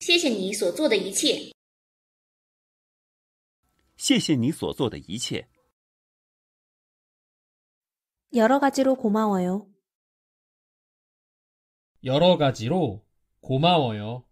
谢谢你所做的一切。谢谢你所做的一切。여러가지로고마워요여러가지로고마워요